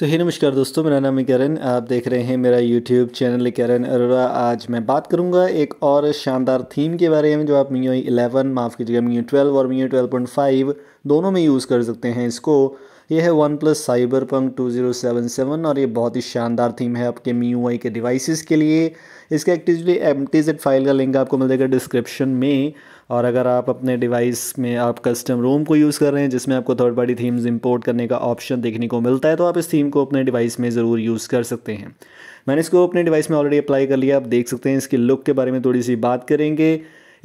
सो ही नमस्कार दोस्तों मेरा नाम करण आप देख रहे हैं मेरा यूट्यूब चैनल करण अरोरा आज मैं बात करूंगा एक और शानदार थीम के बारे में जो आप मियो 11 माफ़ कीजिएगा मियो 12 और मियो 12.5 दोनों में यूज़ कर सकते हैं इसको ये है OnePlus Cyberpunk two zero seven seven और ये बहुत ही शानदार थीम है आपके मी यू आई के डिवाइसेस के लिए इसका actively M T Z file का लिंक आपको मिल जाएगा डिस्क्रिप्शन में और अगर आप अपने डिवाइस में आप कस्टम रोम को यूज़ कर रहे हैं जिसमें आपको थर्ड पार्टी थीम्स इंपोर्ट करने का ऑप्शन देखने को मिलता है तो आप इस थीम को अपने डिवाइस में ज़रूर यूज़ कर सकते हैं मैंने इसको अपने डिवाइस में ऑलरेडी अप्लाई कर लिया आप देख सकते हैं इसकी लुक के बारे में थोड़ी सी बात करेंगे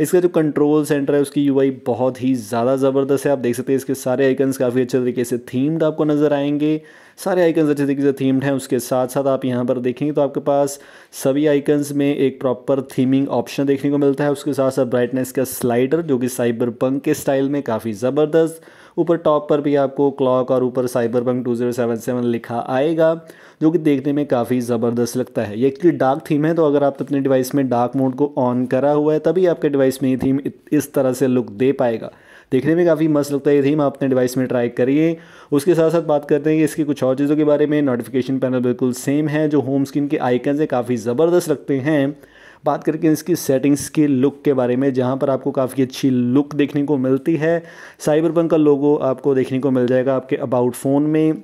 इसका जो कंट्रोल सेंटर है उसकी यू बहुत ही ज़्यादा ज़बरदस्त है आप देख सकते हैं इसके सारे आइकन्स काफ़ी अच्छे तरीके से थीम्ड आपको नज़र आएंगे सारे आइकन्स अच्छे तरीके से थीम्ड हैं उसके साथ साथ आप यहाँ पर देखेंगे तो आपके पास सभी आइकन्स में एक प्रॉपर थीमिंग ऑप्शन देखने को मिलता है उसके साथ साथ ब्राइटनेस का स्लाइडर जो कि साइबर पंक के स्टाइल में काफ़ी ज़बरदस्त ऊपर टॉप पर भी आपको क्लॉक और ऊपर साइबर पंक टू लिखा आएगा जो कि देखने में काफ़ी ज़बरदस्त लगता है ये एक्चुअली डार्क थीम है तो अगर आप अपने डिवाइस में डार्क मोड को ऑन करा हुआ है तभी आपके डिवाइस में ये थीम इस तरह से लुक दे पाएगा देखने में काफ़ी मस्त लगता है ये थीम आप अपने डिवाइस में ट्राई करिए उसके साथ साथ बात करते हैं कि इसकी कुछ और चीज़ों के बारे में नोटिफिकेशन पैनल बिल्कुल सेम है जो होम स्क्रीन के आइकन से काफ़ी ज़बरदस्त लगते हैं बात करके इसकी सेटिंग्स के लुक के बारे में जहाँ पर आपको काफ़ी अच्छी लुक देखने को मिलती है साइबरपंक का लोगो आपको देखने को मिल जाएगा आपके अबाउट फ़ोन में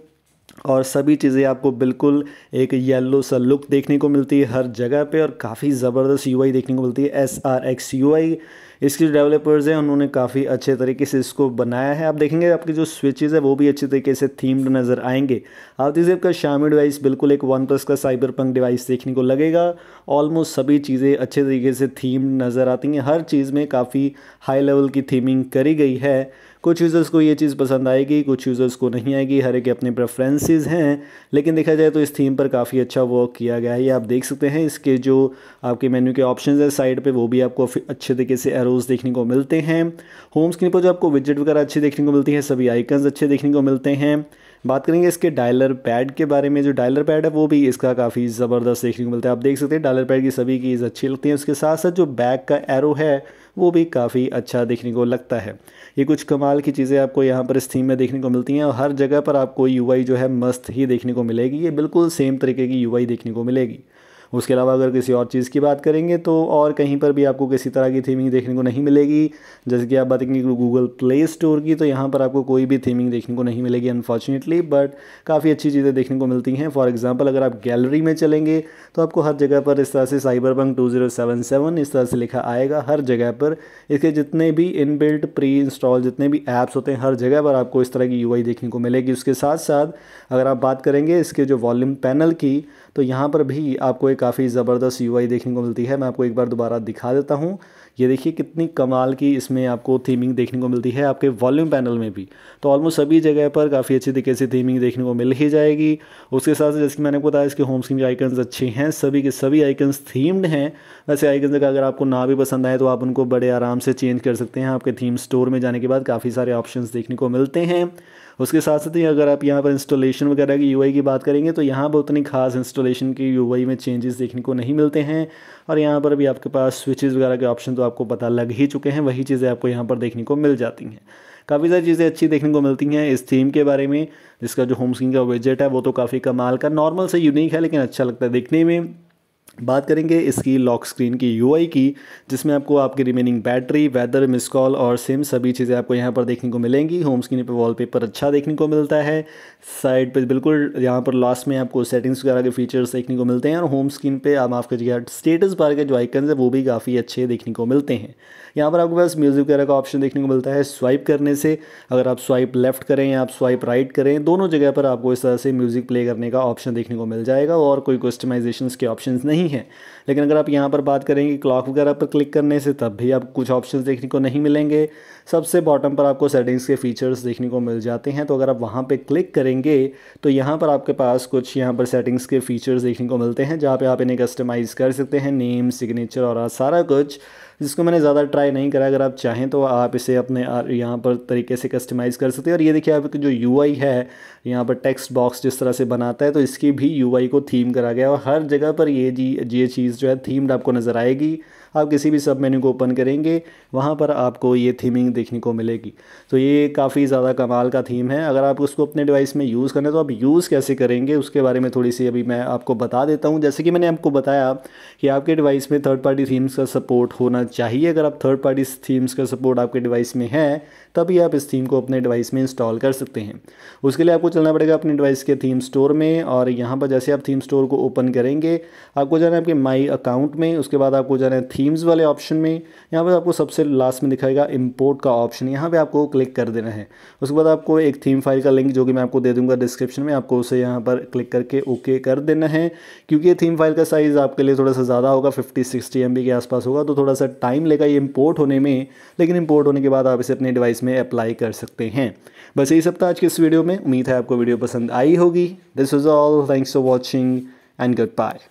और सभी चीज़ें आपको बिल्कुल एक येलो सा लुक देखने को मिलती है हर जगह पे और काफ़ी ज़बरदस्त यूआई देखने को मिलती है S R X U I इसके जो डेवलपर्स हैं उन्होंने काफ़ी अच्छे तरीके से इसको बनाया है आप देखेंगे आपके जो स्विचेज़ है वो भी अच्छे तरीके से थीम्ड नज़र आएंगे आती जेब का शामी डिवाइस बिल्कुल एक वन प्लस का साइबर पंक डिवाइस देखने को लगेगा ऑलमोस्ट सभी चीज़ें अच्छे तरीके से थीम्ड नज़र आती हैं हर चीज़ में काफ़ी हाई लेवल की थीमिंग करी गई है कुछ यूज़र्स को ये चीज़ पसंद आएगी कुछ यूज़र्स को नहीं आएगी हर एक अपने प्रेफरेंसेस हैं लेकिन देखा जाए तो इस थीम पर काफ़ी अच्छा वर्क किया गया है ये आप देख सकते हैं इसके जो आपके मेन्यू के ऑप्शन है साइड पर वो भी आपको अच्छे तरीके से एरोज़ देखने को मिलते हैं होम स्क्रीन पर जो आपको विजिट वगैरह अच्छी देखने को मिलती है सभी आइकन्स अच्छे देखने को मिलते हैं बात करेंगे इसके डायलर पैड के बारे में जो डायलर पैड है वो भी इसका काफ़ी ज़बरदस्त देखने को मिलता है आप देख सकते हैं डायलर पैड की सभी कीज़ अच्छी लगती हैं उसके साथ साथ जो बैक का एरो है वो भी काफ़ी अच्छा देखने को लगता है ये कुछ कमाल की चीज़ें आपको यहाँ पर इस थीम में देखने को मिलती हैं और हर जगह पर आपको यू जो है मस्त ही देखने को मिलेगी ये बिल्कुल सेम तरीके की यू देखने को मिलेगी उसके अलावा अगर किसी और चीज़ की बात करेंगे तो और कहीं पर भी आपको किसी तरह की थीमिंग देखने को नहीं मिलेगी जैसे कि आप बात करेंगे गूगल प्ले स्टोर की तो यहाँ पर आपको कोई भी थीमिंग देखने को नहीं मिलेगी अनफॉर्चुनेटली बट काफ़ी अच्छी चीज़ें देखने को मिलती हैं फॉर एग्ज़ाम्पल अगर आप गैलरी में चलेंगे तो आपको हर जगह पर इस तरह से साइबर बंक टू इस तरह से लिखा आएगा हर जगह पर इसके जितने भी इनबिल्ट प्री इंस्टॉल जितने भी ऐप्स होते हैं हर जगह पर आपको इस तरह की यू देखने को मिलेगी उसके साथ साथ अगर आप बात करेंगे इसके जो वॉल्यूम पैनल की तो यहाँ पर भी आपको एक काफ़ी ज़बरदस्त यू देखने को मिलती है मैं आपको एक बार दोबारा दिखा देता हूँ ये देखिए कितनी कमाल की इसमें आपको थीमिंग देखने को मिलती है आपके वॉल्यूम पैनल में भी तो ऑलमोस्ट सभी जगह पर काफ़ी अच्छी तरीके से थीमिंग देखने को मिल ही जाएगी उसके साथ जैसे कि मैंने बताया इसके होम स्क्रीन के आइकन्स अच्छे हैं सभी के सभी आइकन्स थीम्ड हैं वैसे आइकन्स का अगर आपको ना भी पसंद आए तो आप उनको बड़े आराम से चेंज कर सकते हैं आपके थीम स्टोर में जाने के बाद काफ़ी सारे ऑप्शन देखने को मिलते हैं उसके साथ साथ ही अगर आप यहाँ पर इंस्टॉलेशन वगैरह की यू की बात करेंगे तो यहाँ पर उतनी खास इंस्टॉलेशन की यू में चेंजेस देखने को नहीं मिलते हैं और यहाँ पर भी आपके पास स्विचेज़ वगैरह के ऑप्शन तो आपको पता लग ही चुके हैं वही चीज़ें आपको यहाँ पर देखने को मिल जाती हैं काफ़ी सारी चीज़ें अच्छी देखने को मिलती हैं इस थीम के बारे में जिसका जो होम स्क्रीन का वेजेट है वो तो काफ़ी कमाल का नॉर्मल से यूनिक है लेकिन अच्छा लगता है देखने में बात करेंगे इसकी लॉक स्क्रीन की यूआई की जिसमें आपको आपकी remaining battery weather miss call और सिम सभी चीज़ें आपको यहाँ पर देखने को मिलेंगी होम स्क्रीन पे वॉलपेपर अच्छा देखने को मिलता है साइड पे बिल्कुल यहाँ पर लास्ट में आपको सेटिंग्स वगैरह के फीचर्स देखने को मिलते हैं और होम स्क्रीन पर आप आपके करिएगा स्टेटस बार के जो आइकन्स है वो भी काफ़ी अच्छे देखने को मिलते हैं यहाँ पर आपके पास म्यूज़िक वगैरह का ऑप्शन देखने को मिलता है स्वाइप करने से अगर आप स्वाइप लेफ्ट करें या आप स्वाइप राइट करें दोनों जगह पर आपको इस तरह से म्यूज़िक प्ले करने का ऑप्शन देखने को मिल जाएगा और कोई कस्टमाइजेशन के ऑप्शन नहीं नहीं है लेकिन अगर आप यहाँ पर बात करेंगे क्लॉक वगैरह पर क्लिक करने से तब भी आप कुछ ऑप्शंस देखने को नहीं मिलेंगे सबसे बॉटम पर आपको सेटिंग्स के फीचर्स देखने को मिल जाते हैं तो अगर आप वहाँ पर क्लिक करेंगे तो यहाँ पर आपके पास कुछ यहाँ पर सेटिंग्स के फीचर्स देखने को मिलते हैं जहाँ पर आप इन्हें कस्टमाइज़ कर सकते हैं नेम सिग्नेचर और सारा कुछ जिसको मैंने ज़्यादा ट्राई नहीं करा अगर आप चाहें तो आप इसे अपने यहाँ पर तरीके से कस्टमाइज़ कर सकते हैं और ये देखिए आपकी जो यू है यहाँ पर टेक्स्ट बॉक्स जिस तरह से बनाता है तो इसकी भी यू को थीम करा गया और हर जगह पर ये जी ये चीज़ जो है थीम्ड आपको नज़र आएगी आप किसी भी सब मेन्यू को ओपन करेंगे वहाँ पर आपको ये थीमिंग देखने को मिलेगी तो ये काफ़ी ज़्यादा कमाल का थीम है अगर आप उसको अपने डिवाइस में यूज़ करना है तो आप यूज़ कैसे करेंगे उसके बारे में थोड़ी सी अभी मैं आपको बता देता हूँ जैसे कि मैंने आपको बताया कि आपके डिवाइस में थर्ड पार्टी थीम्स का सपोर्ट होना चाहिए अगर आप थर्ड पार्टी थीम्स का सपोर्ट आपके डिवाइस में है तभी आप इस थीम को अपने डिवाइस में इंस्टॉल कर सकते हैं उसके लिए आपको चलना पड़ेगा अपने डिवाइस के थीम स्टोर में और यहाँ पर जैसे आप थीम स्टोर को ओपन करेंगे आपको जाना है आपके माई अकाउंट में उसके बाद आपको जाना है थीम्स वाले ऑप्शन में यहाँ पर आपको सबसे लास्ट में दिखाएगा इम्पोर्ट का ऑप्शन यहाँ पर आपको क्लिक कर देना है उसके बाद आपको एक थीम फाइल का लिंक जो कि मैं आपको दे दूँगा डिस्क्रिप्शन में आपको उसे यहाँ पर क्लिक करके ओके कर देना है क्योंकि थीम फाइल का साइज़ आपके लिए थोड़ा सा ज़्यादा होगा फिफ्टी सिक्सटी एम के आसपास होगा तो थोड़ा सा टाइम लेगा ये इम्पोर्ट होने में लेकिन इम्पोर्ट होने के बाद आप इसे अपने डिवाइस में अप्लाई कर सकते हैं बस यही सब था आज के इस वीडियो में उम्मीद है आपको वीडियो पसंद आई होगी this is all thanks for watching and good bye